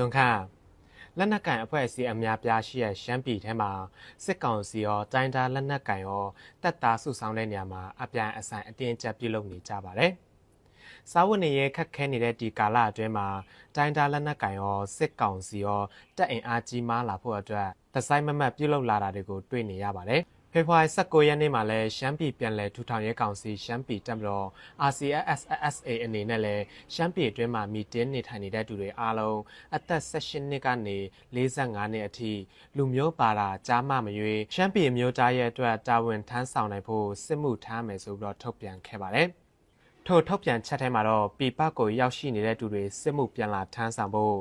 စွန်ခန့်လက်နက်ကင်အဖွဲ့အစည်းအများပြားရှိတဲ့ရှမ်းပြည်ထဲမှာစစ်ကောင်စီရောတိုင်းဒါလက်နက်ကင်ရောတပ်သားစုဆောင်တဲ့နေရာမှာအပြန်အဆိုင်အတင်းအကျပ်ပြုလုပ်နေကြပါတယ်။စာဝတ်နေရခက်ခဲနေတဲ့ဒီကာလအတွင်းမှာတိုင်းဒါလက်နက်ကင်ရောစစ်ကောင်စီရောတပ်အင်အားကြီးမားလာဖို့အတွက်တဆိုင်မမတ်ပြုလုပ်လာတာတွေကိုတွေ့နေရပါတယ်။ဖေဖော်ဝါရီ19ရက်နေ့မှာလဲရှမ်းပြည်ပြည်လဲထူထောင်ရဲကောင်စီရှမ်းပြည်တပ်မတော် RCSSSA အနေနဲ့လဲရှမ်းပြည်အတွင်းမှာမီတင်းနေထိုင်နေတဲ့သူတွေအားလုံးအသက်16နှစ်ကနေ45နှစ်အထိလူမျိုးပါတာကြားမမရွေးရှမ်းပြည်မျိုးသားရဲ့အတွက်တာဝန်ထမ်းဆောင်နိုင်ဖို့စစ်မှုထမ်းမယ်ဆိုပြီးတော့ထုတ်ပြန်ခဲ့ပါတယ်။ထို့ထုတ်ပြန်ချက်ထဲမှာတော့ပြည်ပကိုရောက်ရှိနေတဲ့သူတွေစစ်မှုပြန်လာထမ်းဆောင်ဖို့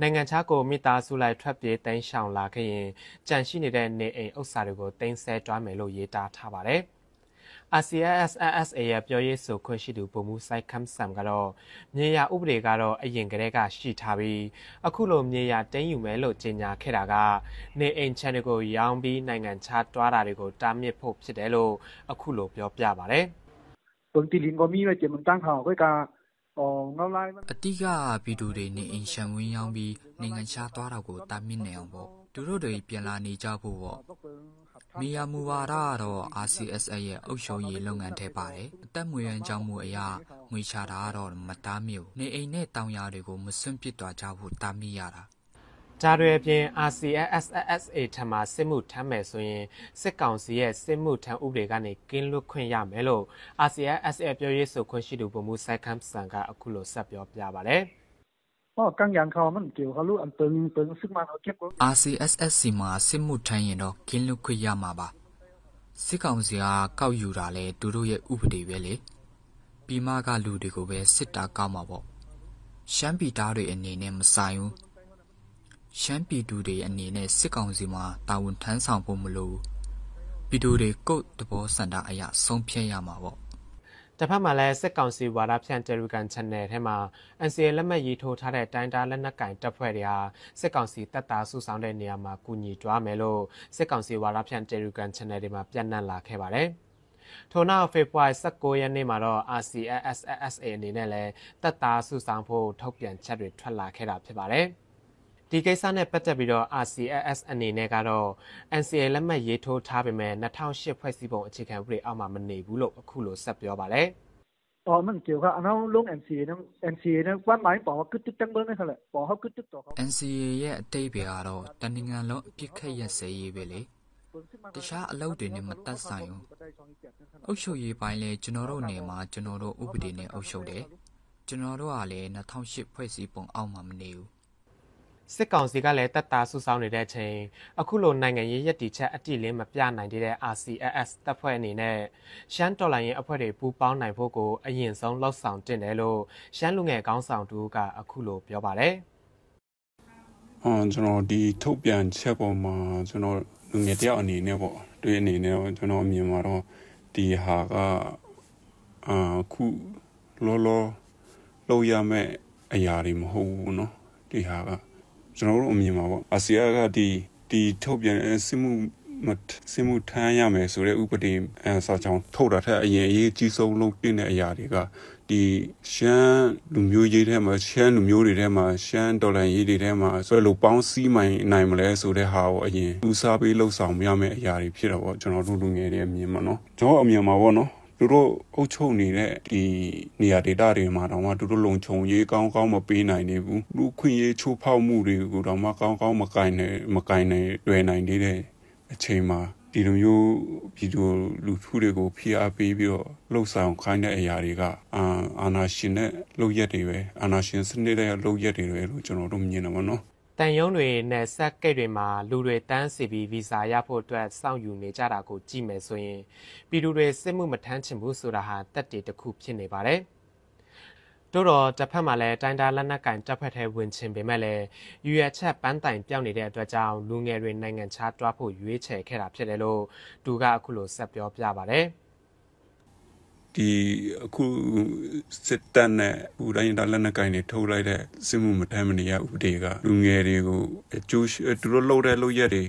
နိုင်ငံခြားကိုမိသားစုလိုက်ထွက်ပြေးတိမ်းရှောင်လာခဲ့ရင်ကြန့်ရှိနေတဲ့နေအိမ်ဥစ္စာတွေကိုတင်ဆက်တွားမယ်လို့ရေးသားထားပါတယ်။ RCSSSA ရဲ့ပြောရေးဆိုခွင့်ရှိသူပုံမှုဆိုင်ခမ်ဆမ်ကတော့မြေယာဥပဒေကတော့အရင်ကတည်းကရှိထားပြီးအခုလိုမြေယာတင်းယူမယ်လို့ကြေညာခဲ့တာကနေအိမ်ချန်တွေကိုရောင်းပြီးနိုင်ငံခြားတွားတာတွေကိုတားမြစ်ဖို့ဖြစ်တယ်လို့အခုလိုပြောပြပါဗျာ။ပုံတီလင်ကိုမီရကျမတန်းခေါခွဲကာငေါလိုက်အတိကဗီဒူတွေနဲ့အင်ရှန်ဝင်းရောက်ပြီးနိုင်ငံခြားသွားတာကိုတာမြင့်နေအောင်ပေါ့သူတို့တွေပြန်လာနေကြဖို့ပေါ့မီယာမူဝါဒကတော့ RCSA ရဲ့အုပ်ချုပ်ရေးလုပ်ငန်းထဲပါတယ်အသက်မွေရန်ကြောင့်မူအရာငွေချတာကတော့မတားမြို့နေအိမ်နဲ့တောင်ယာတွေကိုမစွန့်ပစ်သွားကြဖို့တားမိရတာဒါတွေအပြင် RCSSSA ထံမှာစစ်မှုထမ်းမယ်ဆိုရင်စစ်ကောင်စီရဲ့စစ်မှုထမ်းဥပဒေကနေကင်းလွတ်ခွင့်ရမယ်လို့ RCSSA ပြောရေးဆိုခွင့်ရှိသူဗိုလ်မှူးစိုက်ခမ်းစံကအခုလိုဆက်ပြောပြပါတယ်။哦，刚养เขามันเกี่ยวเขารู้อันเปิงเปิงซึกมันเอาเก็บ RCSS စီမှာစစ်မှုထမ်းရင်တော့ကင်းလွတ်ခွင့်ရမှာပါစစ်ကောင်စီကကောက်ယူတာလဲသူတို့ရဲ့ဥပဒေပဲလေပြီးမှကလူတွေကိုပဲစစ်တာကောက်မှာပေါ့ရှမ်းပြည်သားတွေအနေနဲ့မဆိုင်ဘူးရှမ်းပြည်သူတွေအနေနဲ့စစ်ကောင်စီမှာတာဝန်ထမ်းဆောင်ဖို့မလိုပြည်သူတွေကိုယ်သဘောဆန္ဒအရဆုံးဖြတ်ရမှာပေါ့တဖက်မှာလည်းစစ်ကောင်စီဝါဒဖြန့် Telegram Channel ထဲမှာ NCA လက်မှတ်ရေးထိုးထားတဲ့တိုင်းတားလက်နက်ကင်တပ်ဖွဲ့တွေဟာစစ်ကောင်စီတပ်သားစုဆောင်တဲ့နေရာမှာကူညီကြွားမယ်လို့စစ်ကောင်စီဝါဒဖြန့် Telegram Channel တွေမှာပြန့်နှံ့လာခဲ့ပါတယ်။ထို့နောက်ဖေဖော်ဝါရီ16ရက်နေ့မှာတော့ RCSSSA အနေနဲ့လည်းတပ်သားစုဆောင်ဖို့ထုတ်ပြန်ချက်တွေထွက်လာခဲ့တာဖြစ်ပါတယ်။ဒီကိစ္စနဲ့ပတ်သက်ပြီးတော့ RCSS အနေနဲ့ကတော့ NCA လက်မှတ်ရေးထိုးထားပေမဲ့2008ဖွဲ့စည်းပုံအခြေခံဥပဒေအောက်မှာမနေဘူးလို့အခုလိုဆက်ပြောပါတယ်哦，那就看，那弄 NCA 呢？NCA 呢？官买保个就登本那了，保好个就做。NCA ရဲ့အတိတ်ပဲကတော့တနင်္ဂနွေလုံးအပြစ်ခတ်ရစေးရေးပဲလေ။တခြားအလုပ်တွေနဲ့မသက်ဆိုင်ဘူး။အုပ်ချုပ်ရေးပိုင်းလဲကျွန်တော်တို့နေမှာကျွန်တော်တို့ဥပဒေနဲ့အုပ်ချုပ်တယ်။ကျွန်တော်တို့ကလည်း2008ဖွဲ့စည်းပုံအောက်မှာမနေဘူး။စစ်ကောင်စီကလည်းတပ်သားစုဆောင်းနေတဲ့အချိန်အခုလိုနိုင်ငံရေးရည်တည်ချက်အတိလင်းမပြနိုင်သေးတဲ့ RCSS တပ်ဖွဲ့အနေနဲ့ရှမ်းတော်လှန်ရေးအဖွဲ့တွေပူးပေါင်းနိုင်ဖို့ကိုအရင်ဆုံးလှောက်ဆောင်တင်တယ်လို့ရှမ်းလူငယ်ကောင်းဆောင်တူကအခုလိုပြောပါတယ်။အမ်ကျွန်တော်ဒီထုတ်ပြန်ချက်ပေါ်မှာကျွန်တော်လူငယ်တယောက်အနေနဲ့ပေါ့တွေ့အနေနဲ့ကျွန်တော်အမြင်မှာတော့ဒီဟာကအခုလောလောလောက်ရမဲ့အရာတွေမဟုတ်ဘူးเนาะဒီဟာကကျွန်တော်တို့အမြင်မှာပေါ့အာဆီယံကဒီဒီထုတ်ပြန်စစ်မှုမစမှုထမ်းရမယ်ဆိုတဲ့ဥပဒေအစာချောင်းထုတ်တာထက်အရင်အရေးကြီးဆုံးလုပ်တင်တဲ့အရာတွေကဒီရှမ်းလူမျိုးရေးထဲမှာရှမ်းလူမျိုးတွေထဲမှာရှမ်းဒေါ်လာရေးတွေထဲမှာဆိုလို့ပေါင်းစည်းမိုင်နိုင်မလဲဆိုတဲ့ဟာကိုအရင်ဦးစားပေးလှုပ်ဆောင်ရမယ့်အရာတွေဖြစ်တော့ပေါ့ကျွန်တော်တို့လူငယ်တွေအမြင်မှာနော်ကျွန်တော်အမြင်မှာပေါ့နော်သူတို့အုပ်ချုပ်နေတဲ့ဒီနေရာဒေသတွေမှာတော့မှသူတို့လုံခြုံရေးကောင်းကောင်းမပေးနိုင်သေးဘူးလူခွင့်ရေးချိုးဖောက်မှုတွေကိုတော့မှကောင်းကောင်းမကင်နိုင်မကင်နိုင်တွေ့နိုင်သေးတဲ့အချိန်မှာဒီလိုမျိုးပြည်သူလူထုတွေကိုဖိအားပေးပြီးတော့လှုပ်ဆောင်ခိုင်းတဲ့အရာတွေကအာအာနာရှင်နဲ့လှုပ်ရက်တွေပဲအာနာရှင်စနစ်တဲ့လှုပ်ရက်တွေပဲလို့ကျွန်တော်တို့မြင်တယ်ဗောနော်တန်ယုံတွေနဲ့စက်ကိတ်တွေမှာလူတွေတန်းစီပြီးဗီဇာရဖို့အတွက်စောင့်ယူနေကြတာကိုကြည့်မယ်ဆိုရင်ပြည်သူတွေစစ်မှုမထမ်းချင်ဘူးဆိုတာဟာတက်တည်တစ်ခုဖြစ်နေပါတယ်။တို့တော့တစ်ဖက်မှာလည်းတိုင်းတားလက်နက်ကင်တပ်ဖက်ထဲဝင်ချင်ပေမဲ့လည်းယူရချက်ပန်းတိုင်ပြောင်းနေတဲ့အတွက်ကြောင့်လူငယ်တွေနိုင်ငံခြားတွားဖို့ရွေးချယ်ခဲ့တာဖြစ်တယ်လို့သူကအခုလိုဆက်ပြောပြပါတယ်။ဒီအခုစစ်တပ်နဲ့ဟိုတိုင်းဒါလက်နက်ကင်တွေထုတ်လိုက်တဲ့စစ်မှုမထမ်းမနေရဥပဒေကလူငယ်တွေကိုအကျိုးသူတို့လှုပ်တဲ့လှုပ်ရက်တွေ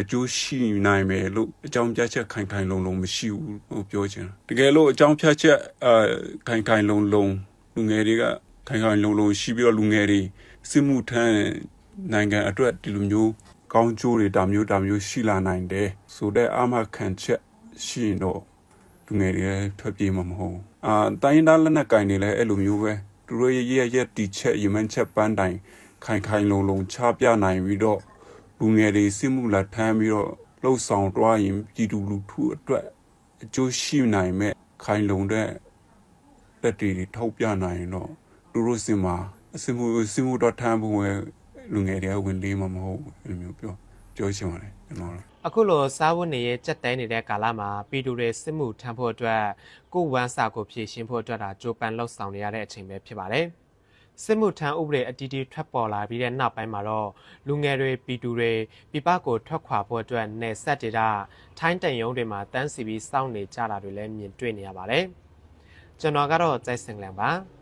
အကျိုးရှိနိုင်မယ်လို့အကြောင်းပြချက်ခိုင်ခိုင်လုံလုံမရှိဘူးလို့ပြောချင်တာတကယ်လို့အကြောင်းပြချက်အာခိုင်ခိုင်လုံလုံလူငယ်တွေကခိုင်ခိုင်လုံလုံ ရှိပြီးတော့လူငယ်တွေစစ်မှုထမ်းနိုင်ငံအတွက်ဒီလိုမျိုးကောင်းကျိုးတွေဒါမျိုးဒါမျိုးရှိလာနိုင်တယ်ဆိုတော့အာမခံချက်ရှိရင်တော့လူငယ်တွေလည်းထွက်ပြေးမှာမဟုတ်အာတိုင်းသားလက်နက်ကင်တွေလည်းအဲ့လိုမျိုးပဲသူတို့ရဲ့ရဲ့ရဲ့တီချက်ရမန်ချက်ပန်းတိုင်ခိုင်ခိုင်လုံလုံချပြနိုင်ပြီးတော့လူငယ်တွေစစ်မှုလာထမ်းပြီးတော့လှုပ်ဆောင်တွားရင်ပြည်သူလူထုအတွက်အကျိုးရှိနိုင်မဲ့ခိုင်လုံတဲ့တက်တီတွေထောက်ပြနိုင်ရင်တော့သူတို့စင်မှာအစမှုစမှုတော့ထမ်းဖို့လူငယ်တွေကဝင်လေးမှာမဟုတ်ဘူးအဲ့လိုမျိုးပြောပြောချင်ပါတယ်ကျွန်တော်အခုလိုစားဝတ်နေရေးကြက်တန်းနေတဲ့ကာလမှာပြည်သူတွေစစ်မှုထမ်းဖို့အတွက်ကိုယ်ဝန်စာကိုဖြည့်ရှင်းဖို့အတွက်ဒါကြိုးပမ်းလှုပ်ဆောင်နေရတဲ့အချိန်ပဲဖြစ်ပါတယ်။စစ်မှုထမ်းဥပဒေအတီးတီးထွက်ပေါ်လာပြီးတဲ့နောက်ပိုင်းမှာတော့လူငယ်တွေပြည်သူတွေပြည်ပကိုထွက်ခွာဖို့အတွက်နယ်စပ်ဒေသထိုင်းတန်ယုံတွေမှာတန်းစီပြီးစောင့်နေကြတာတွေလည်းမြင်တွေ့နေရပါတယ်။ကျွန်တော်ကတော့စိုက်စင်လန်ပါ။